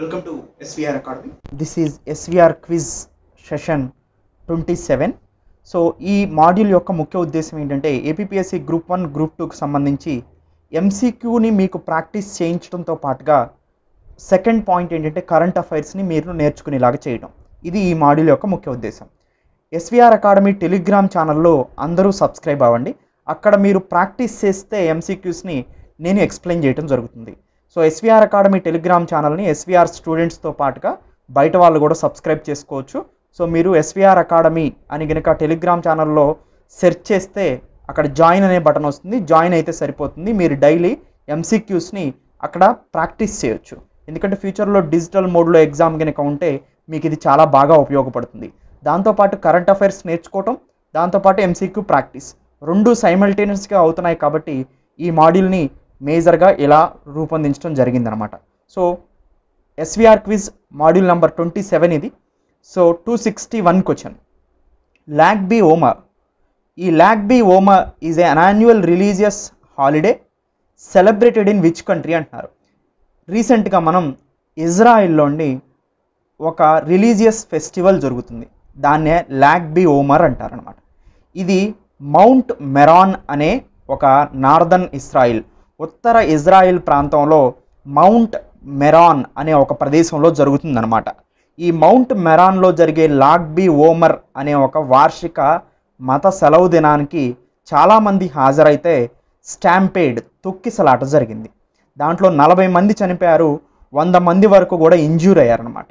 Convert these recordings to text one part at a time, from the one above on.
welcome to SVR academy this is SVR quiz session twenty seven so ఈ module యొక్క ముఖ్య ఉద్దేశం ఏంటంటే ఏపీఎస్సి గ్రూప్ వన్ గ్రూప్ టూకి సంబంధించి ఎంసీక్యూని మీకు ప్రాక్టీస్ చేయించడంతో పాటుగా సెకండ్ పాయింట్ ఏంటంటే కరెంట్ అఫైర్స్ని మీరు నేర్చుకునేలాగా చేయడం ఇది ఈ మాడ్యూల్ యొక్క ముఖ్య ఉద్దేశం ఎస్విఆర్ అకాడమీ టెలిగ్రామ్ ఛానల్లో అందరూ సబ్స్క్రైబ్ అవ్వండి అక్కడ మీరు ప్రాక్టీస్ చేస్తే ఎంసీక్యూస్ని నేను ఎక్స్ప్లెయిన్ చేయడం జరుగుతుంది సో ఎస్వీఆర్ అకాడమీ టెలిగ్రామ్ ఛానల్ని ఎస్వీఆర్ స్టూడెంట్స్తో పాటుగా బయట వాళ్ళు కూడా సబ్స్క్రైబ్ చేసుకోవచ్చు సో మీరు ఎస్వీఆర్ అకాడమీ అని గనక టెలిగ్రామ్ ఛానల్లో సెర్చ్ చేస్తే అక్కడ జాయిన్ అనే బటన్ వస్తుంది జాయిన్ అయితే సరిపోతుంది మీరు డైలీ ఎంసీక్యూస్ని అక్కడ ప్రాక్టీస్ చేయొచ్చు ఎందుకంటే ఫ్యూచర్లో డిజిటల్ మోడ్లో ఎగ్జామ్ కనుక ఉంటే మీకు ఇది చాలా బాగా ఉపయోగపడుతుంది దాంతోపాటు కరెంట్ అఫైర్స్ నేర్చుకోవటం దాంతోపాటు ఎంసీక్యూ ప్రాక్టీస్ రెండు సైమల్టేనియస్గా అవుతున్నాయి కాబట్టి ఈ మాడ్యూల్ని మేజర్గా ఇలా రూపొందించడం జరిగిందనమాట so SVR quiz module number twenty seven ఇది so two sixty one question Lag B'Omer ఈ Lag B'Omer is an annual religious holiday celebrated in which country అంటున్నారు రీసెంట్గా మనం ఇజ్రాయిల్లోని ఒక రిలీజియస్ ఫెస్టివల్ జరుగుతుంది దాన్నే ల్యాక్ బి ఓమర్ అంటారనమాట ఇది మౌంట్ మెరాన్ అనే ఒక నార్దర్న్ ఇస్రాయిల్ ఉత్తర ఇజ్రాయిల్ ప్రాంతంలో మౌంట్ మెరాన్ అనే ఒక ప్రదేశంలో జరుగుతుందన్నమాట ఈ మౌంట్ మెరాన్లో జరిగే లాగ్బీ ఓమర్ అనే ఒక వార్షిక మత సెలవు దినానికి చాలామంది హాజరైతే స్టాంపేడ్ తొక్కిసలాట జరిగింది దాంట్లో నలభై మంది చనిపోయారు వంద మంది వరకు కూడా ఇంజ్యూర్ అయ్యారనమాట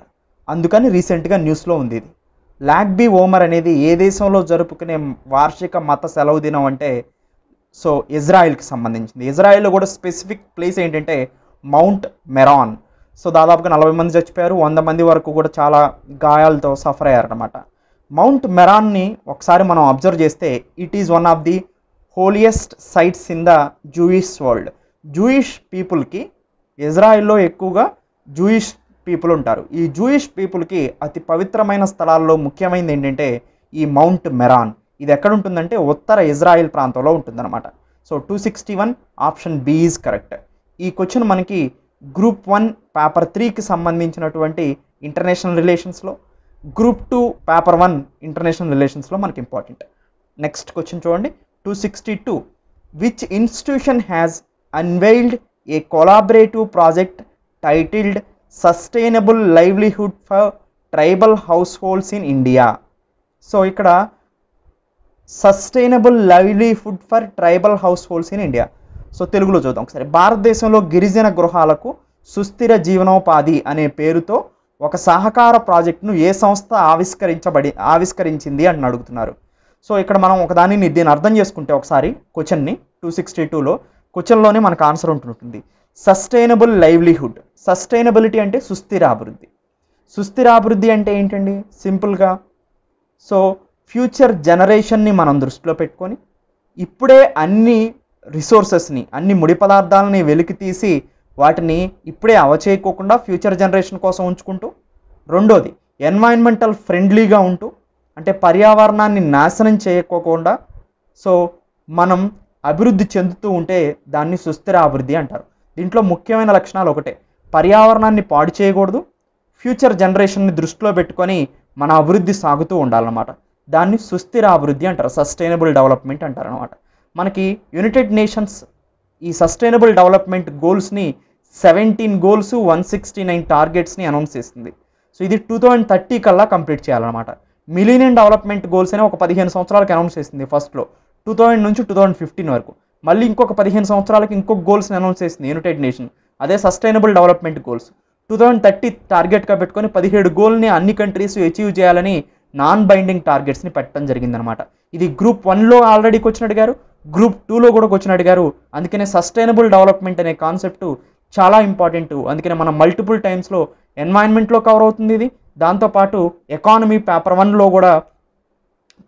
అందుకని రీసెంట్గా న్యూస్లో ఉంది ఇది లాగ్బీ ఓమర్ అనేది ఏ దేశంలో జరుపుకునే వార్షిక మత సెలవు దినం అంటే సో ఇజ్రాయెల్కి సంబంధించింది ఇజ్రాయెల్లో కూడా స్పెసిఫిక్ ప్లేస్ ఏంటంటే మౌంట్ మెరాన్ సో దాదాపుగా నలభై మంది చచ్చిపోయారు వంద మంది వరకు కూడా చాలా గాయాలతో సఫర్ అయ్యారనమాట మౌంట్ మెరాన్ని ఒకసారి మనం అబ్జర్వ్ చేస్తే it is one of the holiest sites in the Jewish world Jewish పీపుల్కి ఇజ్రాయిల్లో ఎక్కువగా జూయిష్ పీపుల్ ఉంటారు ఈ జూయిష్ పీపుల్కి అతి పవిత్రమైన స్థలాల్లో ముఖ్యమైనది ఏంటంటే ఈ మౌంట్ మెరాన్ ఇది ఎక్కడ ఉంటుందంటే ఉత్తర ఇజ్రాయెల్ ప్రాంతంలో ఉంటుందన్నమాట so two sixty one option B is correct ఈ క్వశ్చన్ మనకి గ్రూప్ వన్ పేపర్ త్రీకి సంబంధించినటువంటి ఇంటర్నేషనల్ రిలేషన్స్లో group two paper one international రిలేషన్స్లో మనకి ఇంపార్టెంట్ నెక్స్ట్ క్వశ్చన్ చూడండి two sixty two which institution has unveiled a collaborative project titled sustainable livelihood for tribal households in India so ఇక్కడ sustainable livelihood for tribal households in India so తెలుగులో చూద్దాం ఒకసారి భారతదేశంలో గిరిజన గృహాలకు సుస్థిర జీవనోపాధి అనే పేరుతో ఒక సహకార ప్రాజెక్టును ఏ సంస్థ ఆవిష్కరించబడి ఆవిష్కరించింది అని అడుగుతున్నారు సో ఇక్కడ మనం ఒకదానిని దీన్ని అర్థం చేసుకుంటే ఒకసారి క్వశ్చన్ని టూ సిక్స్టీ టూలో క్వశ్చన్లోనే మనకు ఆన్సర్ ఉంటుంటుంది సస్టైనబుల్ లైవ్లీహుడ్ సస్టైనబిలిటీ అంటే సుస్థిర అభివృద్ధి సుస్థిర అభివృద్ధి అంటే ఏంటండి సింపుల్గా సో ఫ్యూచర్ జనరేషన్ని మనం దృష్టిలో పెట్టుకొని ఇప్పుడే అన్ని రిసోర్సెస్ని అన్ని ముడి పదార్థాలని వెలికి తీసి వాటిని ఇప్పుడే అవచేయకోకుండా ఫ్యూచర్ జనరేషన్ కోసం ఉంచుకుంటూ రెండోది ఎన్వైర్న్మెంటల్ ఫ్రెండ్లీగా ఉంటూ అంటే పర్యావరణాన్ని నాశనం చేయకోకుండా సో మనం అభివృద్ధి చెందుతూ ఉంటే దాన్ని సుస్థిర అభివృద్ధి అంటారు దీంట్లో ముఖ్యమైన లక్షణాలు ఒకటే పర్యావరణాన్ని పాడు చేయకూడదు ఫ్యూచర్ జనరేషన్ని దృష్టిలో పెట్టుకొని మన అభివృద్ధి సాగుతూ ఉండాలన్నమాట దాన్ని సుస్థిర అభివృద్ధి అంటారు సస్టైనబుల్ డెవలప్మెంట్ అంటారు అనమాట మనకి యునైటెడ్ నేషన్స్ ఈ సస్టైనబుల్ డెవలప్మెంట్ గోల్స్ని seventeen goals one sixty nine టార్గెట్స్ని అనౌన్స్ చేసింది సో ఇది టూ థౌజండ్ థర్టీ కల్లా కంప్లీట్ చేయాలన్నమాట మిలీనియం డెవలప్మెంట్ గోల్స్ అనే ఒక పదిహేను సంవత్సరాలకు అనౌన్స్ చేసింది ఫస్ట్లో టూ థౌజండ్ నుంచి టూ థౌజండ్ ఫిఫ్టీన్ వరకు మళ్ళీ ఇంకొక పదిహేను సంవత్సరాలకి ఇంకొక గోల్స్ని అనౌన్స్ చేసింది యునైటెడ్ నేషన్ అదే sustainable development goals two thousand thirty టార్గెట్గా పెట్టుకొని పదిహేడు గోల్ని అన్ని కంట్రీస్ అచీవ్ చేయాలని నాన్ బైండింగ్ టార్గెట్స్ని పెట్టడం జరిగిందనమాట ఇది గ్రూప్ వన్లో ఆల్రెడీ వచ్చిన అడిగారు గ్రూప్ టూలో కూడా వచ్చిన అడిగారు అందుకనే సస్టైనబుల్ డెవలప్మెంట్ అనే కాన్సెప్ట్ చాలా ఇంపార్టెంట్ అందుకనే మనం మల్టిపుల్ టైమ్స్లో ఎన్వైరన్మెంట్లో కవర్ అవుతుంది ఇది దాంతోపాటు ఎకానమీ పేపర్ వన్లో కూడా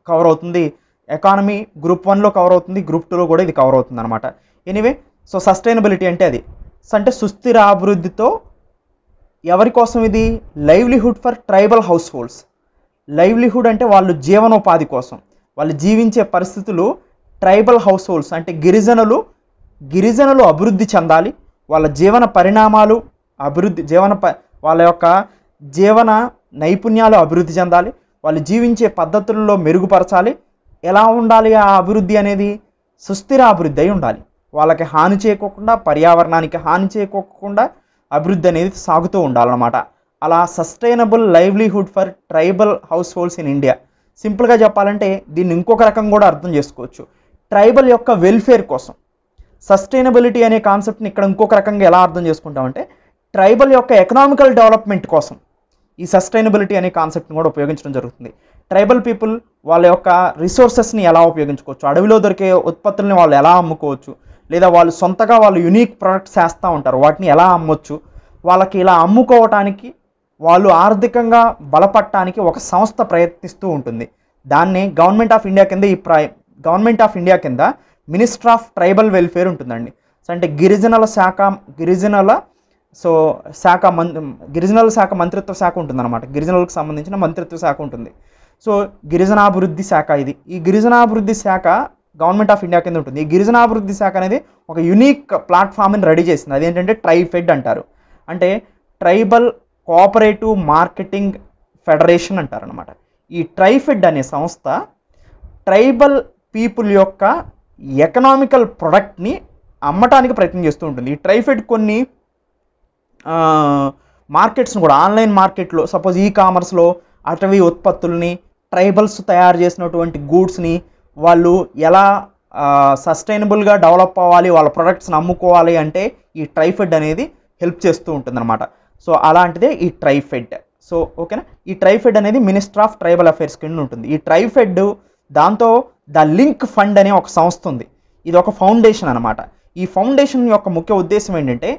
కవర్ అవుతుంది ఎకానమీ గ్రూప్ వన్లో కవర్ అవుతుంది గ్రూప్ టూలో కూడా ఇది కవర్ అవుతుంది అనమాట ఎనివే సో సస్టైనబిలిటీ అంటే అది అంటే సుస్థిర అభివృద్ధితో ఎవరి కోసం ఇది livelihood for tribal households livelihood అంటే వాళ్ళు జీవనోపాధి కోసం వాళ్ళు జీవించే పరిస్థితులు ట్రైబల్ హౌస్ హోల్డ్స్ అంటే గిరిజనులు గిరిజనులు అభివృద్ధి చెందాలి వాళ్ళ జీవన పరిణామాలు అభివృద్ధి జీవన ప వాళ్ళ యొక్క జీవన నైపుణ్యాలు అభివృద్ధి చెందాలి వాళ్ళు జీవించే పద్ధతుల్లో మెరుగుపరచాలి ఎలా ఉండాలి ఆ అభివృద్ధి అనేది సుస్థిర అభివృద్ధి అయి ఉండాలి వాళ్ళకి హాని చేయకోకుండా పర్యావరణానికి హాని చేయకోకుండా అభివృద్ధి అనేది సాగుతూ ఉండాలన్నమాట అలా sustainable livelihood for tribal households in India సింపుల్గా చెప్పాలంటే దీన్ని ఇంకొక రకం కూడా అర్థం చేసుకోవచ్చు ట్రైబల్ యొక్క వెల్ఫేర్ కోసం సస్టైనబిలిటీ అనే కాన్సెప్ట్ని ఇక్కడ ఇంకొక రకంగా ఎలా అర్థం చేసుకుంటామంటే ట్రైబల్ యొక్క ఎకనామికల్ డెవలప్మెంట్ కోసం ఈ సస్టైనబిలిటీ అనే కాన్సెప్ట్ని కూడా ఉపయోగించడం జరుగుతుంది ట్రైబల్ పీపుల్ వాళ్ళ యొక్క రిసోర్సెస్ని ఎలా ఉపయోగించుకోవచ్చు అడవిలో దొరికే ఉత్పత్తుల్ని వాళ్ళు ఎలా అమ్ముకోవచ్చు లేదా వాళ్ళు సొంతగా వాళ్ళు యునీక్ ప్రొడక్ట్స్ చేస్తూ ఉంటారు వాటిని ఎలా అమ్మొచ్చు వాళ్ళకి ఇలా అమ్ముకోవటానికి వాళ్ళు ఆర్థికంగా బలపడటానికి ఒక సంస్థ ప్రయత్నిస్తూ ఉంటుంది దాన్ని గవర్నమెంట్ ఆఫ్ ఇండియా కింద ఈ ప్రై గవర్నమెంట్ ఆఫ్ ఇండియా కింద మినిస్టర్ ఆఫ్ ట్రైబల్ వెల్ఫేర్ ఉంటుందండి సో అంటే గిరిజనల శాఖ గిరిజనల సో శాఖ మం గిరిజనల శాఖ మంత్రిత్వ శాఖ ఉంటుందన్నమాట గిరిజనులకు సంబంధించిన మంత్రిత్వ శాఖ ఉంటుంది సో గిరిజనాభివృద్ధి శాఖ ఇది ఈ గిరిజనాభివృద్ధి శాఖ గవర్నమెంట్ ఆఫ్ ఇండియా కింద ఉంటుంది ఈ గిరిజనాభివృద్ధి శాఖ అనేది ఒక యూనిక్ ప్లాట్ఫామ్ని రెడీ చేసింది అదేంటంటే ట్రైఫెడ్ అంటారు అంటే ట్రైబల్ కోఆపరేటివ్ మార్కెటింగ్ ఫెడరేషన్ అంటారనమాట ఈ ట్రైఫెడ్ అనే సంస్థ ట్రైబల్ పీపుల్ యొక్క ఎకనామికల్ ప్రొడక్ట్ని అమ్మటానికి ప్రయత్నం చేస్తూ ఉంటుంది ఈ ట్రైఫెడ్ కొన్ని మార్కెట్స్ని కూడా ఆన్లైన్ మార్కెట్లో సపోజ్ ఈ కామర్స్లో అటవీ ఉత్పత్తుల్ని ట్రైబల్స్ తయారు చేసినటువంటి గూడ్స్ని వాళ్ళు ఎలా సస్టైనబుల్గా డెవలప్ అవ్వాలి వాళ్ళ ప్రొడక్ట్స్ని అమ్ముకోవాలి అంటే ఈ ట్రైఫెడ్ అనేది హెల్ప్ చేస్తూ అనమాట సో అలాంటిదే ఈ ట్రైఫెడ్ సో ఓకేనా ఈ ట్రైఫెడ్ అనేది మినిస్టర్ ఆఫ్ ట్రైబల్ అఫైర్స్ కింద ఉంటుంది ఈ ట్రైఫెడ్ దాంతో ద లింక్ ఫండ్ అనే ఒక సంస్థ ఉంది ఇది ఒక ఫౌండేషన్ అనమాట ఈ ఫౌండేషన్ యొక్క ముఖ్య ఉద్దేశం ఏంటంటే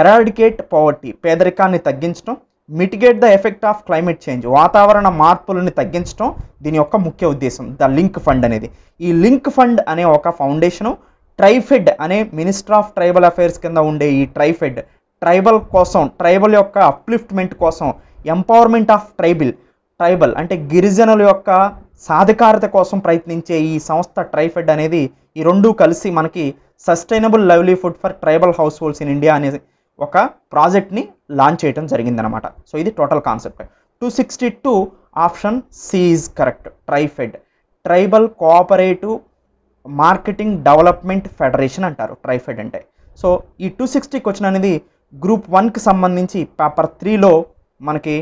ఎరాడికేట్ పవర్టీ పేదరికాన్ని తగ్గించడం mitigate the effect of climate change వాతావరణ మార్పులను తగ్గించడం దీని యొక్క ముఖ్య ఉద్దేశం ద లింక్ ఫండ్ అనేది ఈ లింక్ ఫండ్ అనే ఒక ఫౌండేషను ట్రైఫెడ్ అనే మినిస్టర్ ఆఫ్ ట్రైబల్ అఫైర్స్ కింద ఉండే ఈ ట్రైఫెడ్ ట్రైబల్ కోసం ట్రైబల్ యొక్క అప్లిఫ్ట్మెంట్ కోసం ఎంపవర్మెంట్ ఆఫ్ ట్రైబల్ ట్రైబల్ అంటే గిరిజనుల యొక్క సాధికారత కోసం ప్రయత్నించే ఈ సంస్థ ట్రైఫెడ్ అనేది ఈ రెండు కలిసి మనకి sustainable livelihood for tribal households in India అనే ఒక ప్రాజెక్ట్ని లాంచ్ చేయడం జరిగిందనమాట సో ఇది total concept two sixty two option C is correct TRIFED tribal cooperative marketing development federation అంటారు ట్రైఫెడ్ అంటే సో ఈ టూ సిక్స్టీకి వచ్చిన అనేది గ్రూప్ వన్కి సంబంధించి పేపర్ త్రీలో మనకి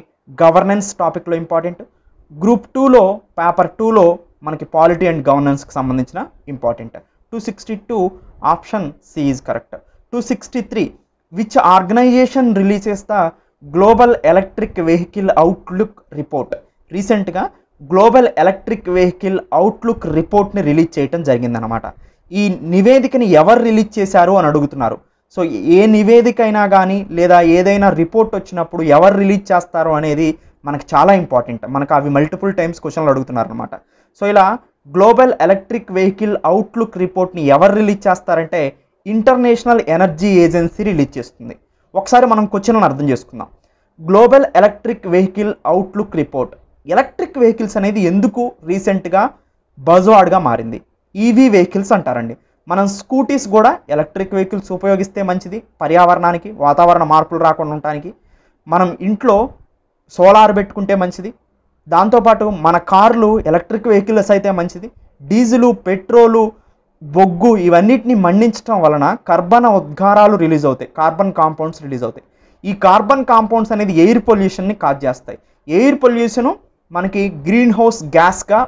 గవర్నెన్స్ టాపిక్లో ఇంపార్టెంట్ గ్రూప్ టూలో పేపర్ టూలో మనకి పాలిటీ అండ్ గవర్నెన్స్కి సంబంధించిన important two sixty two option C is correct two sixty three which organisation release చేస్తా global electric vehicle outlook report రీసెంట్గా గ్లోబల్ ఎలక్ట్రిక్ వెహికల్ అవుట్లుక్ రిపోర్ట్ని రిలీజ్ చేయడం జరిగిందనమాట ఈ నివేదికని ఎవరు రిలీజ్ చేశారు అని అడుగుతున్నారు సో ఏ నివేదిక అయినా కానీ లేదా ఏదైనా రిపోర్ట్ వచ్చినప్పుడు ఎవరు రిలీజ్ చేస్తారు అనేది మనకు చాలా ఇంపార్టెంట్ మనకు అవి మల్టిపుల్ టైమ్స్ క్వశ్చన్లు అడుగుతున్నారు అనమాట సో ఇలా గ్లోబల్ ఎలక్ట్రిక్ వెహికల్ అవుట్లుక్ రిపోర్ట్ని ఎవరు రిలీజ్ చేస్తారంటే ఇంటర్నేషనల్ ఎనర్జీ ఏజెన్సీ రిలీజ్ చేస్తుంది ఒకసారి మనం క్వశ్చన్ అర్థం చేసుకుందాం global electric vehicle outlook report electric vehicles అనేది ఎందుకు రీసెంట్గా బజ్వాడ్గా మారింది ఈవీ వెహికల్స్ అంటారండి మనం స్కూటీస్ కూడా ఎలక్ట్రిక్ వెహికల్స్ ఉపయోగిస్తే మంచిది పర్యావరణానికి వాతావరణ మార్పులు రాకుండా ఉండటానికి మనం ఇంట్లో సోలార్ పెట్టుకుంటే మంచిది దాంతోపాటు మన కార్లు ఎలక్ట్రిక్ వెహికల్స్ అయితే మంచిది డీజిలు పెట్రోలు బొగ్గు ఇవన్నిటిని మండించడం వలన కార్బన్ ఉద్గారాలు రిలీజ్ అవుతాయి కార్బన్ కాంపౌండ్స్ రిలీజ్ అవుతాయి ఈ కార్బన్ కాంపౌండ్స్ అనేది ఎయిర్ పొల్యూషన్ని కాజ్ చేస్తాయి ఎయిర్ పొల్యూషను మనకి గ్రీన్ హౌస్ గ్యాస్గా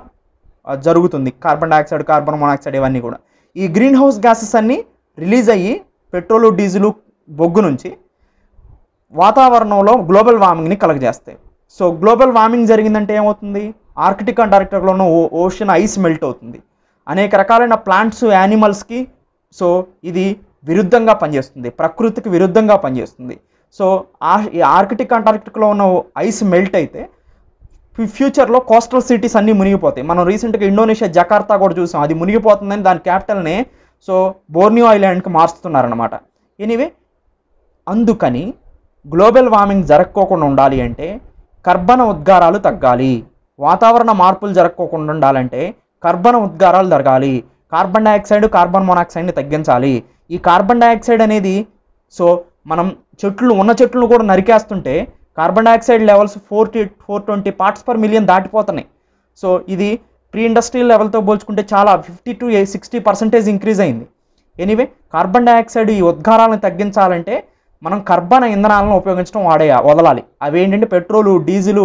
జరుగుతుంది కార్బన్ డైఆక్సైడ్ కార్బన్ మోనాక్సైడ్ ఇవన్నీ కూడా ఈ గ్రీన్ హౌస్ గ్యాసెస్ అన్నీ రిలీజ్ అయ్యి పెట్రోలు డీజిలు బొగ్గు నుంచి వాతావరణంలో గ్లోబల్ వార్మింగ్ని కలగజేస్తాయి సో గ్లోబల్ వార్మింగ్ జరిగిందంటే ఏమవుతుంది ఆర్కిటిక్ అంటార్కిటిక్లోనూ ఓషన్ ఐస్ మెల్ట్ అవుతుంది అనేక రకాలైన ప్లాంట్స్ యానిమల్స్కి సో ఇది విరుద్ధంగా పనిచేస్తుంది ప్రకృతికి విరుద్ధంగా పనిచేస్తుంది సో ఆ ఈ ఆర్కిటిక్ అంటార్కిటిక్లో ఉన్న ఐస్ మెల్ట్ అయితే ఫ్యూచర్లో కోస్టల్ సిటీస్ అన్నీ మునిగిపోతాయి మనం రీసెంట్గా ఇండోనేషియా జకార్తా కూడా చూసాం అది మునిగిపోతుందని దాని క్యాపిటల్ని సో బోర్నియో ఐలాండ్కి మార్చుతున్నారనమాట ఎనివే అందుకని గ్లోబల్ వార్మింగ్ జరగకోకుండా ఉండాలి అంటే కర్బన ఉద్గారాలు తగ్గాలి వాతావరణ మార్పులు జరగకోకుండా ఉండాలంటే కర్బన ఉద్గారాలు జరగాలి కార్బన్ డైఆక్సైడ్ కార్బన్ మోనాక్సైడ్ని తగ్గించాలి ఈ కార్బన్ డైఆక్సైడ్ అనేది సో మనం చెట్లు ఉన్న చెట్లు కూడా నరికేస్తుంటే carbon dioxide levels four four twenty parts per million దాటిపోతున్నాయి సో ఇది ప్రీ ఇండస్ట్రియల్ లెవెల్తో పోల్చుకుంటే చాలా fifty to sixty percentage increase అయింది ఎనీవే కార్బన్ డైఆక్సైడ్ ఈ ఉద్గారాలను తగ్గించాలంటే మనం కర్బన ఇంధనాలను ఉపయోగించడం వాడే వదలాలి అవి ఏంటంటే పెట్రోలు డీజిలు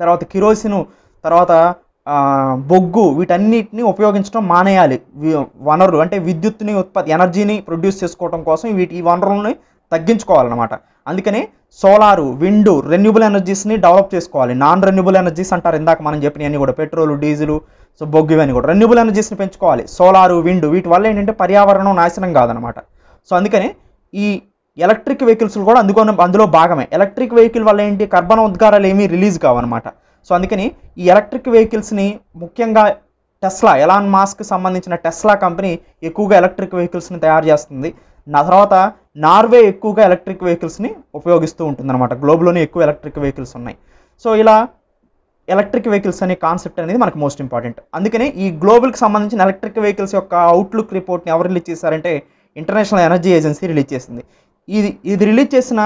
తర్వాత కిరోసిను తర్వాత బొగ్గు వీటన్నిటిని ఉపయోగించడం మానేయాలి వనరులు అంటే విద్యుత్ని ఉత్పత్తి ఎనర్జీని ప్రొడ్యూస్ చేసుకోవడం కోసం వీటి ఈ వనరులని తగ్గించుకోవాలన్నమాట అందుకనే సోలారు విండ్ రెన్యూబుల్ ఎనర్జీస్ని డెవలప్ చేసుకోవాలి నాన్ రెన్యూబుల్ ఎనర్జీస్ అంటారు ఇందాక మనం చెప్పినవన్నీ కూడా పెట్రోల్ డీజిల్ సో బొగ్గు ఇవన్నీ కూడా రెన్యూబుల్ ఎనర్జీస్ని పెంచుకోవాలి సోలారు విండ్ వీటి వల్ల ఏంటంటే పర్యావరణం నాశనం కాదనమాట సో అందుకనే ఈ ఎలక్ట్రిక్ వెహికల్స్ కూడా అందుకో అందులో భాగమే ఎలక్ట్రిక్ వెహికల్ వల్ల ఏంటి కర్బన ఉద్గారాలు ఏమీ రిలీజ్ కావన్నమాట సో అందుకని ఈ ఎలక్ట్రిక్ వెహికల్స్ని ముఖ్యంగా టెస్లా ఎలాన్ మాస్క్ సంబంధించిన టెస్లా కంపెనీ ఎక్కువగా ఎలక్ట్రిక్ వెహికల్స్ని తయారు చేస్తుంది నా తర్వాత నార్వే ఎక్కువగా ఎలక్ట్రిక్ వెహికల్స్ని ఉపయోగిస్తూ ఉంటుందన్నమాట గ్లోబ్లోనే ఎక్కువ ఎలక్ట్రిక్ వెహికల్స్ ఉన్నాయి సో ఇలా ఎలక్ట్రిక్ వెహికల్స్ అనే కాన్సెప్ట్ అనేది మనకు మోస్ట్ ఇంపార్టెంట్ అందుకనే ఈ గ్లోబల్కి సంబంధించిన ఎలక్ట్రిక్ వెహికల్స్ యొక్క అవుట్లుక్ రిపోర్ట్ని ఎవరు రిలీజ్ చేశారంటే ఇంటర్నేషనల్ ఎనర్జీ ఏజెన్సీ రిలీజ్ చేసింది ఇది ఇది రిలీజ్ చేసిన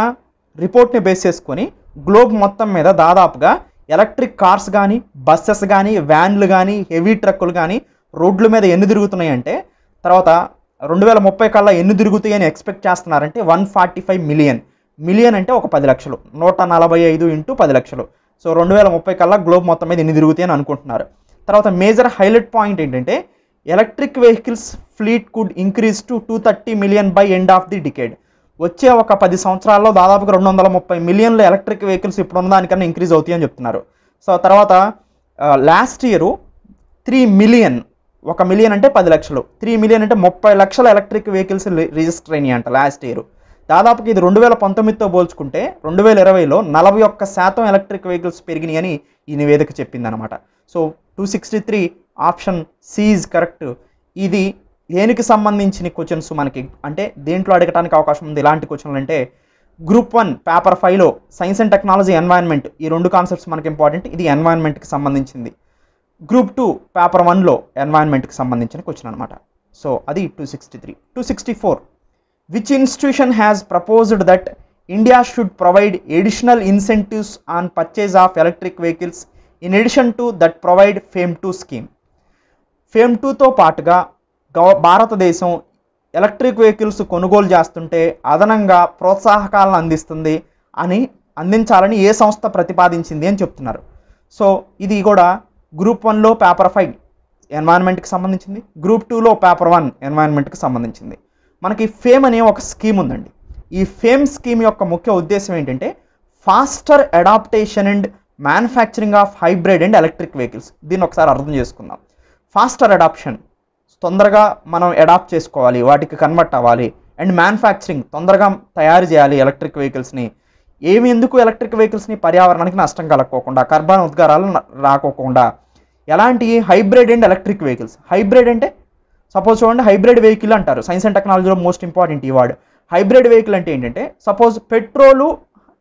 రిపోర్ట్ని బేస్ చేసుకొని గ్లోబ్ మొత్తం మీద దాదాపుగా ఎలక్ట్రిక్ కార్స్ కానీ బస్సెస్ కానీ వ్యాన్లు కానీ హెవీ ట్రక్కులు కానీ రోడ్ల మీద ఎన్ని తిరుగుతున్నాయంటే తర్వాత రెండు వేల ముప్పై కల్లా ఎన్ని తిరుగుతాయని ఎక్స్పెక్ట్ చేస్తున్నారంటే one forty five million million అంటే ఒక పది లక్షలు నూట నలభై ఐదు ఇంటూ పది లక్షలు సో రెండు వేల ముప్పై కల్లా గ్లోబ్ మొత్తం మీద ఎన్ని తిరుగుతాయని అనుకుంటున్నారు తర్వాత మేజర్ హైలైట్ పాయింట్ ఏంటంటే electric vehicles fleet could increase to two thirty million by end of the decade వచ్చే ఒక పది సంవత్సరాల్లో దాదాపుగా రెండు వందల ముప్పై మిలియన్ల ఎలక్ట్రిక్ వెహికల్స్ ఇప్పుడున్న దానికన్నా ఇంక్రీజ్ అవుతాయని చెప్తున్నారు సో తర్వాత లాస్ట్ ఇయర్ త్రీ మిలియన్ ఒక మిలియన్ అంటే పది లక్షలు త్రీ మిలియన్ అంటే ముప్పై లక్షల ఎలక్ట్రిక్ వెహికల్స్ రిజిస్టర్ అయినాయి అంట లాస్ట్ ఇయర్ దాదాపుగా ఇది రెండు వేల పంతొమ్మిదితో పోల్చుకుంటే రెండు వేల ఇరవైలో నలభై ఒక్క శాతం ఎలక్ట్రిక్ వెహికల్స్ పెరిగినాయని ఈ నివేదిక చెప్పిందనమాట so two sixty three option C is correct ఇది దేనికి సంబంధించిన క్వశ్చన్స్ మనకి అంటే దేంట్లో అడగటానికి అవకాశం ఉంది ఇలాంటి క్వశ్చన్లు అంటే గ్రూప్ వన్ పేపర్ ఫైవ్లో సైన్స్ అండ్ టెక్నాలజీ ఎన్వైరన్మెంట్ ఈ రెండు కాన్సెప్ట్స్ మనకి ఇంపార్టెంట్ ఇది ఎన్వైరన్మెంట్కి సంబంధించింది గ్రూప్ టూ పేపర్ వన్లో ఎన్వైర్న్మెంట్కి సంబంధించిన క్వశ్చన్ అనమాట సో అది two sixty three two sixty four which institution has proposed that India should provide additional incentives on purchase of electric vehicles in addition to that provide FAME two scheme FAME టూతో పాటుగా గవ భారతదేశం electric vehicles కొనుగోలు చేస్తుంటే అదనంగా ప్రోత్సాహకాలను అందిస్తుంది అని అందించాలని ఏ సంస్థ ప్రతిపాదించింది అని చెప్తున్నారు సో ఇది కూడా గ్రూప్ వన్లో పేపర్ ఫైవ్ ఎన్వైర్న్మెంట్కి సంబంధించింది గ్రూప్ టూలో పేపర్ వన్ ఎన్వైర్న్మెంట్కి సంబంధించింది మనకి ఫేమ్ అనే ఒక స్కీమ్ ఉందండి ఈ ఫేమ్ స్కీమ్ యొక్క ముఖ్య ఉద్దేశం ఏంటంటే faster adaptation and manufacturing of hybrid and electric vehicles దీన్ని ఒకసారి అర్థం చేసుకుందాం ఫాస్టర్ అడాప్షన్ తొందరగా మనం అడాప్ట్ చేసుకోవాలి వాటికి కన్వర్ట్ అవ్వాలి అండ్ మ్యానుఫ్యాక్చరింగ్ తొందరగా తయారు చేయాలి ఎలక్ట్రిక్ వెహికల్స్ని ఏమి ఎందుకు ఎలక్ట్రిక్ వెహికల్స్ని పర్యావరణానికి నష్టం కలగకోకుండా కర్బాన్ ఉద్గారాలు రాకోకుండా ఎలాంటి hybrid and electric vehicles hybrid అంటే సపోజ్ చూడండి హైబ్రిడ్ వెహికల్ అంటారు సైన్స్ అండ్ టెక్నాలజీలో మోస్ట్ ఇంపార్టెంట్ ఈ వర్డ్ హైబ్రిడ్ వెహికల్ అంటే ఏంటంటే సపోజ్ పెట్రోలు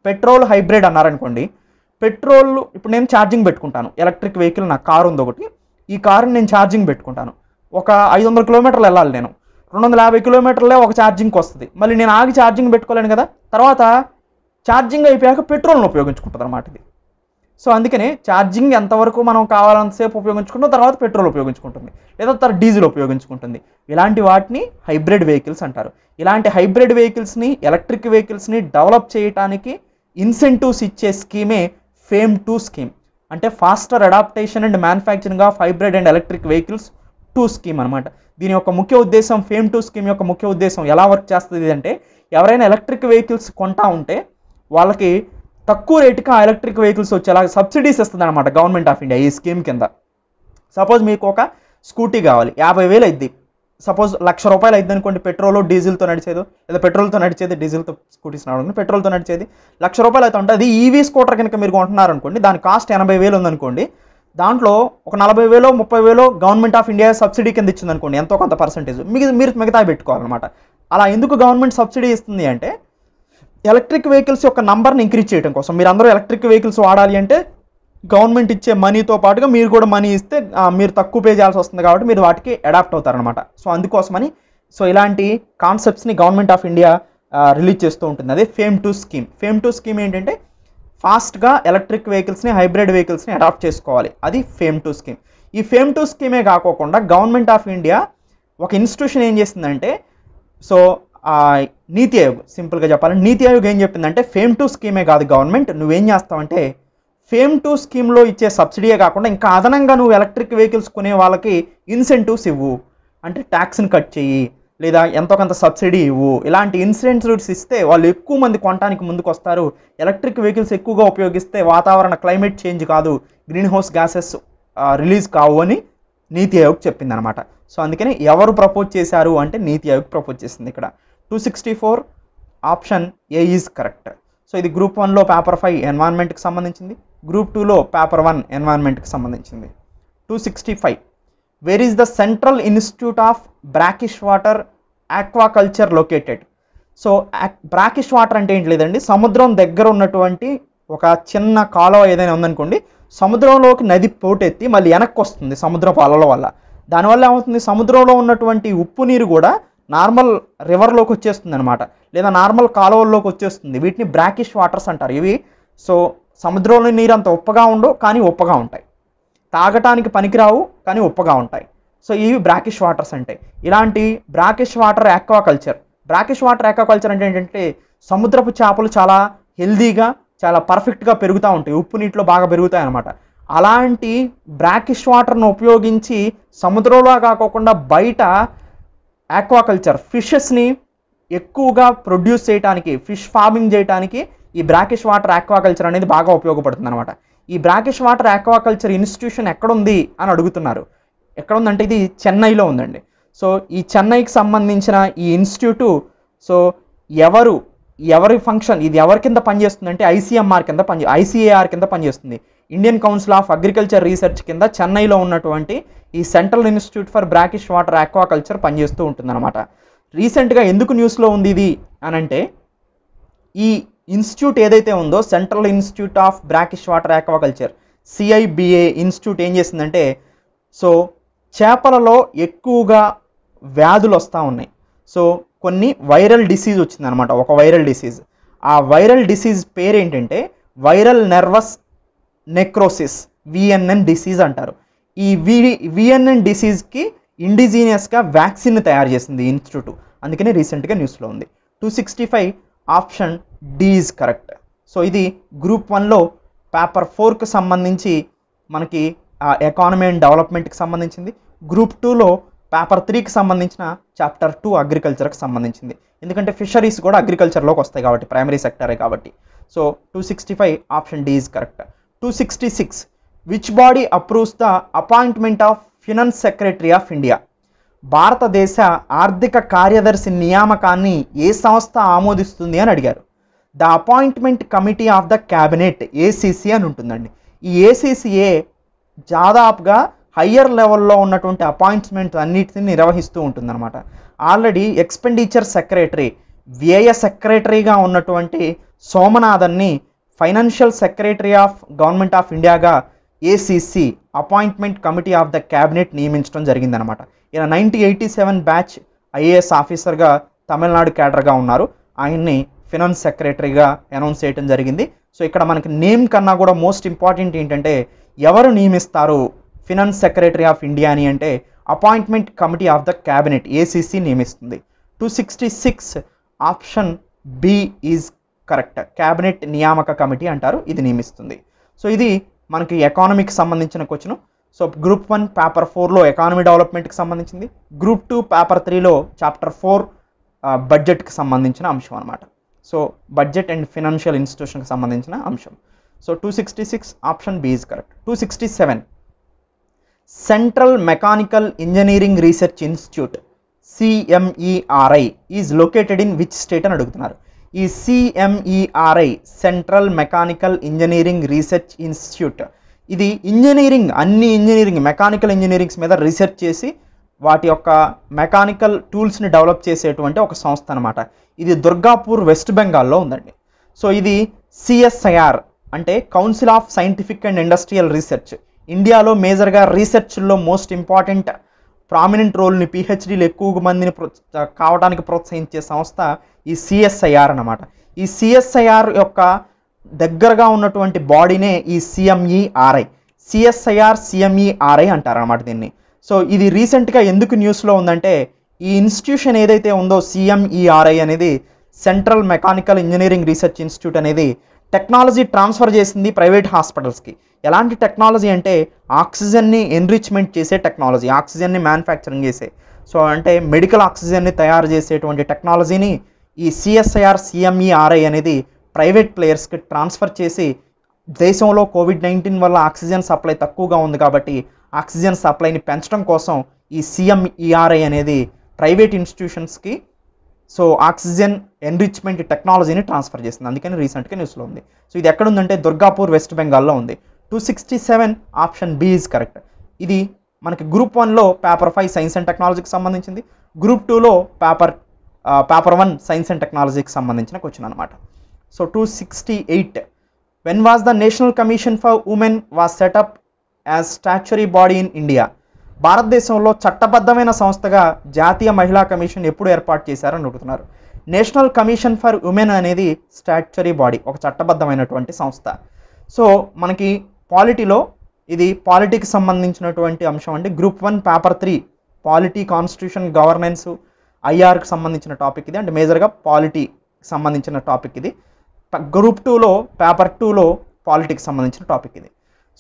పెట్రోల్ హైబ్రిడ్ అన్నారనుకోండి పెట్రోల్ ఇప్పుడు నేను ఛార్జింగ్ పెట్టుకుంటాను ఎలక్ట్రిక్ వెహికల్ నా కారు ఉంది ఒకటి ఈ కారుని నేను ఛార్జింగ్ పెట్టుకుంటాను ఒక ఐదు వందల కిలోమీటర్లు వెళ్ళాలి నేను రెండు వందల యాభై కిలోమీటర్లే ఒక ఛార్జింగ్కి వస్తుంది మళ్ళీ నేను ఆగి ఛార్జింగ్ పెట్టుకోలేను కదా తర్వాత ఛార్జింగ్ అయిపోయాక పెట్రోల్ని ఉపయోగించుకుంటుంది అనమాట ఇది సో అందుకనే ఛార్జింగ్ ఎంతవరకు మనం కావాలంతసేపు ఉపయోగించుకుంటాం తర్వాత పెట్రోల్ ఉపయోగించుకుంటుంది లేదా తర్వాత డీజిల్ ఉపయోగించుకుంటుంది ఇలాంటి వాటిని హైబ్రిడ్ వెహికల్స్ అంటారు ఇలాంటి హైబ్రిడ్ వెహికల్స్ని ఎలక్ట్రిక్ వెహికల్స్ని డెవలప్ చేయడానికి ఇన్సెంటివ్స్ ఇచ్చే స్కీమే ఫేమ్ టూ స్కీమ్ అంటే faster adaptation and manufacturing of hybrid and electric vehicles two scheme అనమాట దీని యొక్క ముఖ్య ఉద్దేశం ఫేమ్ టూ స్కీమ్ యొక్క ముఖ్య ఉద్దేశం ఎలా వర్క్ చేస్తుంది అంటే ఎవరైనా ఎలక్ట్రిక్ వెహికల్స్ కొంటా ఉంటే వాళ్ళకి తక్కువ రేటుకి ఆ ఎలక్ట్రిక్ వెహికల్స్ వచ్చేలా సబ్సిడీస్ ఇస్తుంది అనమాట గవర్నమెంట్ ఆఫ్ ఇండియా ఈ స్కీమ్ కింద సపోజ్ మీకు ఒక స్కూటీ కావాలి యాభై వేలు అయింది సపోజ్ లక్ష రూపాయలు అయింది అనుకోండి పెట్రోల్ డీజిల్తో నడిచేది లేదా పెట్రోల్తో నడిచేది డీజిల్తో స్కూటీస్ నడవడం పెట్రోల్తో నడిచేది లక్ష రూపాయలు అయితే ఉంటుంది అది ఈవీ e స్కూటర్ కనుక మీరు కొంటున్నారు అనుకోండి దాని కాస్ట్ ఎనభై వేలు ఉందనుకోండి దాంట్లో ఒక నలభై వేలో ముప్పై వేలో గవర్నమెంట్ ఆఫ్ ఇండియా సబ్సిడీ కింద ఇచ్చింది అనుకోండి ఎంతో కొంత పర్సంటేజ్ మిగతా మీరు మిగతా పెట్టుకోవాలన్నమాట అలా ఎందుకు గవర్నమెంట్ సబ్సిడీ ఇస్తుంది అంటే ఎలక్ట్రిక్ వెహికల్స్ యొక్క నంబర్ని ఇంక్రీజ్ చేయడం కోసం మీరు అందరూ ఎలక్ట్రిక్ వెహికల్స్ వాడాలి అంటే గవర్నమెంట్ ఇచ్చే మనీతో పాటుగా మీరు కూడా మనీ ఇస్తే మీరు తక్కువ పే చేయాల్సి వస్తుంది కాబట్టి మీరు వాటికి అడాప్ట్ అవుతారనమాట సో అందుకోసమని సో ఇలాంటి కాన్సెప్ట్స్ని గవర్నమెంట్ ఆఫ్ ఇండియా రిలీజ్ చేస్తూ ఉంటుంది అదే FAME two scheme FAME two scheme ఏంటంటే ఫాస్ట్గా ఎలక్ట్రిక్ వెహికల్స్ని హైబ్రిడ్ వెహికల్స్ని అడాప్ట్ చేసుకోవాలి అది ఫేమ్ టు స్కీమ్ ఈ ఫేమ్ టు స్కీమే కాకోకుండా గవర్నమెంట్ ఆఫ్ ఇండియా ఒక ఇన్స్టిట్యూషన్ ఏం చేస్తుందంటే సో నీతి ఆయోగ్ సింపుల్గా చెప్పాలి నీతి ఆయోగ్ ఏం చెప్పిందంటే ఫేమ్ టు స్కీమే కాదు గవర్నమెంట్ నువ్వేం చేస్తావంటే ఫేమ్ టు స్కీమ్లో ఇచ్చే సబ్సిడీయే కాకుండా ఇంకా అదనంగా నువ్వు ఎలక్ట్రిక్ వెహికల్స్ కొనే వాళ్ళకి ఇన్సెంటివ్స్ ఇవ్వు అంటే ట్యాక్స్ని కట్ చేయి లేదా ఎంతో కొంత సబ్సిడీ ఇవ్వు ఇలాంటి ఇన్సెంటివ్స్ ఇస్తే వాళ్ళు ఎక్కువ మంది కొనడానికి ముందుకు వస్తారు ఎలక్ట్రిక్ వెహికల్స్ ఎక్కువగా ఉపయోగిస్తే వాతావరణ క్లైమేట్ చేంజ్ కాదు గ్రీన్ హౌస్ గ్యాసెస్ రిలీజ్ కావు అని నీతి ఆయోగ్ చెప్పిందనమాట సో అందుకని ఎవరు ప్రపోజ్ చేశారు అంటే నీతి ఆయోగ్ ప్రపోజ్ చేసింది ఇక్కడ two sixty four option A is correct so ఇది గ్రూప్ వన్లో పేపర్ ఫైవ్ ఎన్వైర్న్మెంట్కి సంబంధించింది గ్రూప్ టూలో పేపర్ వన్ ఎన్వైర్న్మెంట్కి సంబంధించింది two sixty five where is the central institute of brackish water aquaculture located so brackish water అంటే ఏంటి లేదండి సముద్రం దగ్గర ఉన్నటువంటి ఒక చిన్న కాలువ ఏదైనా ఉందనుకోండి సముద్రంలోకి నది పోటెత్తి మళ్ళీ వెనక్కి వస్తుంది సముద్రపు పాలల వల్ల దానివల్ల ఏమవుతుంది సముద్రంలో ఉన్నటువంటి ఉప్పు నీరు కూడా నార్మల్ రివర్లోకి వచ్చేస్తుంది అనమాట లేదా నార్మల్ కాలువల్లోకి వచ్చేస్తుంది వీటిని బ్రాకిష్ వాటర్స్ అంటారు ఇవి సో సముద్రంలో నీరు అంత ఉప్పగా ఉండవు కానీ ఉప్పగా ఉంటాయి తాగటానికి పనికిరావు కానీ ఉప్పగా ఉంటాయి సో ఇవి బ్రాకిష్ వాటర్స్ అంటే ఇలాంటి brackish water aquaculture brackish water aquaculture అంటే ఏంటంటే సముద్రపు చేపలు చాలా హెల్దీగా చాలా పర్ఫెక్ట్గా పెరుగుతూ ఉంటాయి ఉప్పు నీటిలో బాగా పెరుగుతాయి అనమాట అలాంటి బ్రాకిష్ వాటర్ను ఉపయోగించి సముద్రంలో కాకోకుండా బయట ఆక్వాకల్చర్ ఫిషెస్ని ఎక్కువగా ప్రొడ్యూస్ చేయడానికి ఫిష్ ఫార్మింగ్ చేయడానికి ఈ బ్రాకిష్ వాటర్ ఆక్వాకల్చర్ అనేది బాగా ఉపయోగపడుతుంది అనమాట ఈ బ్రాకిష్ వాటర్ ఆక్వాకల్చర్ ఇన్స్టిట్యూషన్ ఎక్కడుంది అని అడుగుతున్నారు ఎక్కడుందంటే ఇది చెన్నైలో ఉందండి సో ఈ చెన్నైకి సంబంధించిన ఈ ఇన్స్టిట్యూటు సో ఎవరు ఎవరి ఫంక్షన్ ఇది ఎవరి కింద పనిచేస్తుంది అంటే ఐసీఎంఆర్ కింద పని ఐసీఏఆర్ కింద పనిచేస్తుంది Indian council of agriculture research కింద చెన్నైలో ఉన్నటువంటి ఈ central institute for brackish water aquaculture పనిచేస్తూ ఉంటుందన్నమాట రీసెంట్గా ఎందుకు న్యూస్లో ఉంది ఇది అనంటే ఈ ఇన్స్టిట్యూట్ ఏదైతే ఉందో central institute of brackish water aquaculture CIBA institute ఏం చేసిందంటే సో చేపలలో ఎక్కువగా వ్యాధులు వస్తూ ఉన్నాయి సో కొన్ని వైరల్ డిసీజ్ వచ్చిందనమాట ఒక వైరల్ డిసీజ్ ఆ వైరల్ డిసీజ్ పేరేంటంటే viral nervous necrosis VNN disease అంటారు ఈ వి విఎన్ఎన్ డిసీజ్కి ఇండిజీనియస్గా వ్యాక్సిన్ తయారు చేసింది ఇన్స్టిట్యూట్ అందుకనే రీసెంట్గా న్యూస్లో ఉంది two sixty five option D correct so ఇది గ్రూప్ వన్లో పేపర్ ఫోర్కు సంబంధించి మనకి ఎకానమీ అండ్ డెవలప్మెంట్కి సంబంధించింది గ్రూప్ టూలో పేపర్ త్రీకి సంబంధించిన చాప్టర్ టూ అగ్రికల్చర్కి సంబంధించింది ఎందుకంటే ఫిషరీస్ కూడా అగ్రికల్చర్లోకి వస్తాయి కాబట్టి ప్రైమరీ సెక్టరే కాబట్టి so two sixty five option D is correct two sixty six which body approves the appointment of finance secretary of India భారతదేశ ఆర్థిక కార్యదర్శి నియామకాన్ని ఏ సంస్థ ఆమోదిస్తుంది అని అడిగారు the appointment committee of the cabinet ACC అని ఉంటుందండి ఈ ఏసీసీఏ దాదాపుగా హయ్యర్ లెవెల్లో ఉన్నటువంటి అపాయింట్మెంట్ అన్నిటిని నిర్వహిస్తూ ఉంటుందన్నమాట ఆల్రెడీ ఎక్స్పెండిచర్ సెక్రటరీ వ్యయ సెక్రటరీగా ఉన్నటువంటి సోమనాథన్ని financial secretary of government of ఇండియాగా ACC appointment committee of the cabinet నియమించడం జరిగిందనమాట ఈయన ninety eighty seven batch IAS ఆఫీసర్గా తమిళనాడు క్యాడర్గా ఉన్నారు ఆయన్ని ఫినాన్స్ సెక్రటరీగా అనౌన్స్ చేయడం జరిగింది సో ఇక్కడ మనకి నేమ్ కన్నా కూడా మోస్ట్ ఇంపార్టెంట్ ఏంటంటే ఎవరు నియమిస్తారు ఫినాన్స్ సెక్రటరీ ఆఫ్ ఇండియా అని అంటే appointment committee of the cabinet ACC నియమిస్తుంది two sixty six option B is correct cabinet నియామక కమిటీ అంటారు ఇది నియమిస్తుంది సో ఇది మనకి ఎకానమీకి సంబంధించిన question so group one paper ఫోర్లో ఎకానమీ డెవలప్మెంట్కి సంబంధించింది గ్రూప్ టూ పేపర్ త్రీలో చాప్టర్ ఫోర్ బడ్జెట్కి సంబంధించిన అంశం అనమాట సో బడ్జెట్ అండ్ ఫినాన్షియల్ ఇన్స్టిట్యూషన్కి సంబంధించిన అంశం so two sixty six option B is correct two sixty seven central mechanical engineering research institute CMERI is located in which state అని అడుగుతున్నారు ఈ CMERI central mechanical engineering research institute ఇది engineering అన్ని engineering mechanical engineerings మీద research చేసి వాటి యొక్క mechanical టూల్స్ని develop చేసేటువంటి ఒక సంస్థ అనమాట ఇది దుర్గాపూర్ వెస్ట్ బెంగాల్లో ఉందండి సో ఇది సిఎస్ఐఆర్ అంటే council of scientific and industrial research ఇండియాలో మేజర్గా రీసెర్చ్లో మోస్ట్ ఇంపార్టెంట్ ప్రామినెంట్ రోల్ని పిహెచ్డీలు ఎక్కువ మందిని కావడానికి ప్రోత్సహించే సంస్థ ఈ సిఎస్ఐఆర్ అనమాట ఈ సిఎస్ఐఆర్ యొక్క దగ్గరగా ఉన్నటువంటి బాడీనే ఈ సిఎంఈఆర్ఐ సిఎస్ఐఆర్ సిఎంఈఆర్ఐ అంటారనమాట దీన్ని సో ఇది రీసెంట్గా ఎందుకు న్యూస్లో ఉందంటే ఈ ఇన్స్టిట్యూషన్ ఏదైతే ఉందో సిఎంఈఆర్ఐ e అనేది central mechanical engineering research institute అనేది టెక్నాలజీ ట్రాన్స్ఫర్ చేసింది ప్రైవేట్ హాస్పిటల్స్కి ఎలాంటి టెక్నాలజీ అంటే ఆక్సిజన్ని ఎన్రిచ్మెంట్ చేసే టెక్నాలజీ ఆక్సిజన్ని మ్యానుఫ్యాక్చరింగ్ చేసే సో అంటే మెడికల్ ఆక్సిజన్ని తయారు చేసేటువంటి టెక్నాలజీని ఈ సిఎస్ఐఆర్ సిఎంఈఆర్ఐ e అనేది ప్రైవేట్ ప్లేయర్స్కి ట్రాన్స్ఫర్ చేసి దేశంలో కోవిడ్ నైన్టీన్ వల్ల ఆక్సిజన్ సప్లై తక్కువగా ఉంది కాబట్టి ఆక్సిజన్ సప్లైని పెంచడం కోసం ఈ సిఎంఈఆర్ఐ e అనేది ప్రైవేట్ ఇన్స్టిట్యూషన్స్కి సో ఆక్సిజన్ ఎన్రిచ్మెంట్ టెక్నాలజీని ట్రాన్స్ఫర్ చేసింది అందుకని రీసెంట్గా న్యూస్లో ఉంది సో ఇది ఎక్కడ ఉందంటే దుర్గాపూర్ వెస్ట్ బెంగాల్లో ఉంది two sixty seven option B is correct ఇది మనకి గ్రూప్ వన్లో పేపర్ ఫైవ్ సైన్స్ అండ్ టెక్నాలజీకి సంబంధించింది గ్రూప్ టూలో paper paper one science and టెక్నాలజీకి సంబంధించిన క్వశ్చన్ అనమాట so two sixty eight when was the national commission for women was set up as statutory body in India భారతదేశంలో చట్టబద్ధమైన సంస్థగా జాతీయ మహిళా కమిషన్ ఎప్పుడు ఏర్పాటు చేశారని అడుగుతున్నారు నేషనల్ కమిషన్ ఫర్ ఉమెన్ అనేది స్టాచ్యురీ బాడీ ఒక చట్టబద్ధమైనటువంటి సంస్థ సో మనకి పాలిటీలో ఇది పాలిటీకి సంబంధించినటువంటి అంశం అంటే group one paper three polity constitution governance ఐఆర్కి సంబంధించిన టాపిక్ ఇది అండ్ మేజర్గా పాలిటీ సంబంధించిన టాపిక్ ఇది గ్రూప్ టూలో పేపర్ టూలో పాలిటిక్స్ సంబంధించిన టాపిక్ ఇది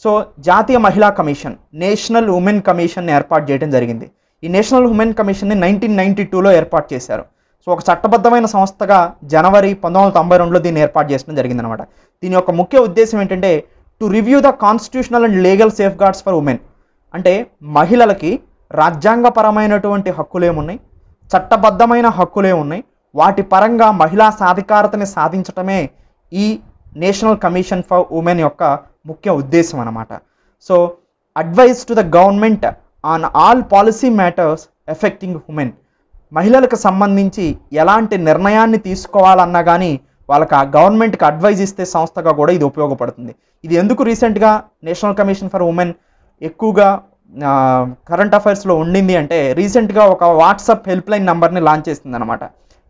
సో జాతీయ మహిళా కమిషన్ నేషనల్ ఉమెన్ కమిషన్ ఏర్పాటు చేయడం జరిగింది ఈ నేషనల్ ఉమెన్ కమిషన్ని నైన్టీన్ నైన్టీ టూలో ఏర్పాటు చేశారు సో ఒక చట్టబద్ధమైన సంస్థగా జనవరి పంతొమ్మిది వందల తొంభై రెండులో దీన్ని ఏర్పాటు చేయడం జరిగిందనమాట దీని యొక్క ముఖ్య ఉద్దేశం ఏంటంటే to review the constitutional and legal safeguards for women అంటే మహిళలకి రాజ్యాంగపరమైనటువంటి హక్కులు ఏమున్నాయి చట్టబద్ధమైన హక్కులే ఉన్నాయి వాటి పరంగా మహిళా సాధికారతని సాధించటమే ఈ నేషనల్ కమిషన్ ఫర్ ఉమెన్ యొక్క ముఖ్య ఉద్దేశం అనమాట so advice to the government on all policy matters affecting women మహిళలకు సంబంధించి ఎలాంటి నిర్ణయాన్ని తీసుకోవాలన్నా కానీ వాళ్ళకి ఆ గవర్నమెంట్కి అడ్వైజ్ ఇస్తే సంస్థగా కూడా ఇది ఉపయోగపడుతుంది ఇది ఎందుకు రీసెంట్గా నేషనల్ కమిషన్ ఫర్ ఉమెన్ ఎక్కువగా కరెంట్ అఫైర్స్లో ఉండింది అంటే రీసెంట్గా ఒక వాట్సాప్ హెల్ప్ లైన్ నెంబర్ని లాంచ్ చేసింది అనమాట